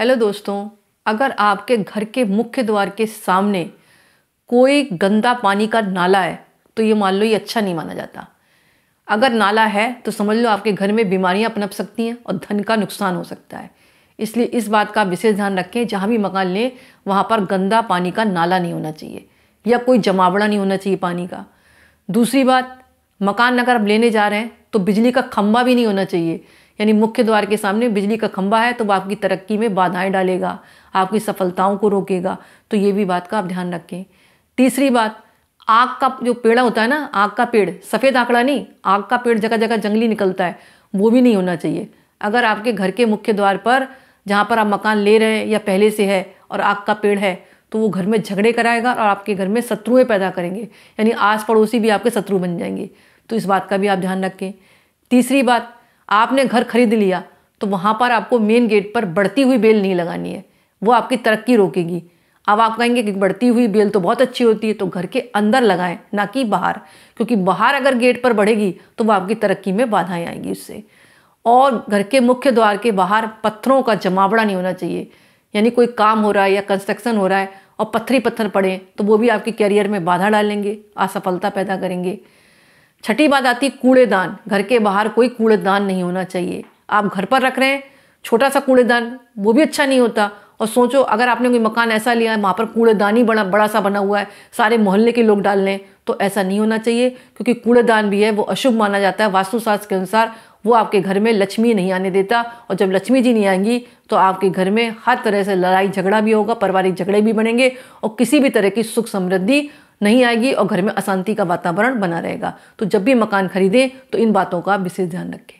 hello दोस्तों अगर आपके घर के मुख्य द्वार के सामने कोई गंदा पानी का नाला है तो ये मान लो ये अच्छा नहीं माना जाता अगर नाला है तो समझ लो आपके घर में बीमारियां पनप सकती हैं और धन का नुकसान हो सकता है इसलिए इस बात का विशेष ध्यान रखें जहाँ भी मकान लें वहाँ पर गंदा पानी का नाला नहीं होना चाहिए या कोई जमावड़ा नहीं होना चाहिए पानी का दूसरी बात मकान अगर आप लेने जा रहे हैं तो बिजली का खम्बा भी नहीं होना चाहिए यानी मुख्य द्वार के सामने बिजली का खंबा है तो वो आपकी तरक्की में बाधाएं डालेगा आपकी सफलताओं को रोकेगा तो ये भी बात का आप ध्यान रखें तीसरी बात आग का जो पेड़ा होता है ना आग का पेड़ सफ़ेद आंकड़ा नहीं आग का पेड़ जगह जगह जंगली निकलता है वो भी नहीं होना चाहिए अगर आपके घर के मुख्य द्वार पर जहाँ पर आप मकान ले रहे हैं या पहले से है और आग का पेड़ है तो वो घर में झगड़े कराएगा और आपके घर में शत्रुएँ पैदा करेंगे यानी आस पड़ोसी भी आपके शत्रु बन जाएंगे तो इस बात का भी आप ध्यान रखें तीसरी बात आपने घर खरीद लिया तो वहाँ पर आपको मेन गेट पर बढ़ती हुई बेल नहीं लगानी है वो आपकी तरक्की रोकेगी अब आप कहेंगे कि बढ़ती हुई बेल तो बहुत अच्छी होती है तो घर के अंदर लगाएं ना कि बाहर क्योंकि बाहर अगर गेट पर बढ़ेगी तो वो आपकी तरक्की में बाधाएं आएंगी उससे और घर के मुख्य द्वार के बाहर पत्थरों का जमावड़ा नहीं होना चाहिए यानी कोई काम हो रहा है या कंस्ट्रक्शन हो रहा है और पत्थर ही पत्थर पड़े तो वो भी आपके करियर में बाधा डालेंगे असफलता पैदा करेंगे छठी बात आती है कूड़ेदान घर के बाहर कोई कूड़ेदान नहीं होना चाहिए आप घर पर रख रहे हैं छोटा सा कूड़ेदान वो भी अच्छा नहीं होता और सोचो अगर आपने कोई मकान ऐसा लिया है वहाँ पर कूड़ेदान ही बड़ा बड़ा सा बना हुआ है सारे मोहल्ले के लोग डाल लें तो ऐसा नहीं होना चाहिए क्योंकि कूड़ेदान भी है वो अशुभ माना जाता है वास्तुशास्त्र के अनुसार वो आपके घर में लक्ष्मी नहीं आने देता और जब लक्ष्मी जी नहीं आएंगी तो आपके घर में हर तरह से लड़ाई झगड़ा भी होगा पारिवारिक झगड़े भी बनेंगे और किसी भी तरह की सुख समृद्धि नहीं आएगी और घर में अशांति का वातावरण बना रहेगा तो जब भी मकान खरीदें तो इन बातों का विशेष ध्यान रखें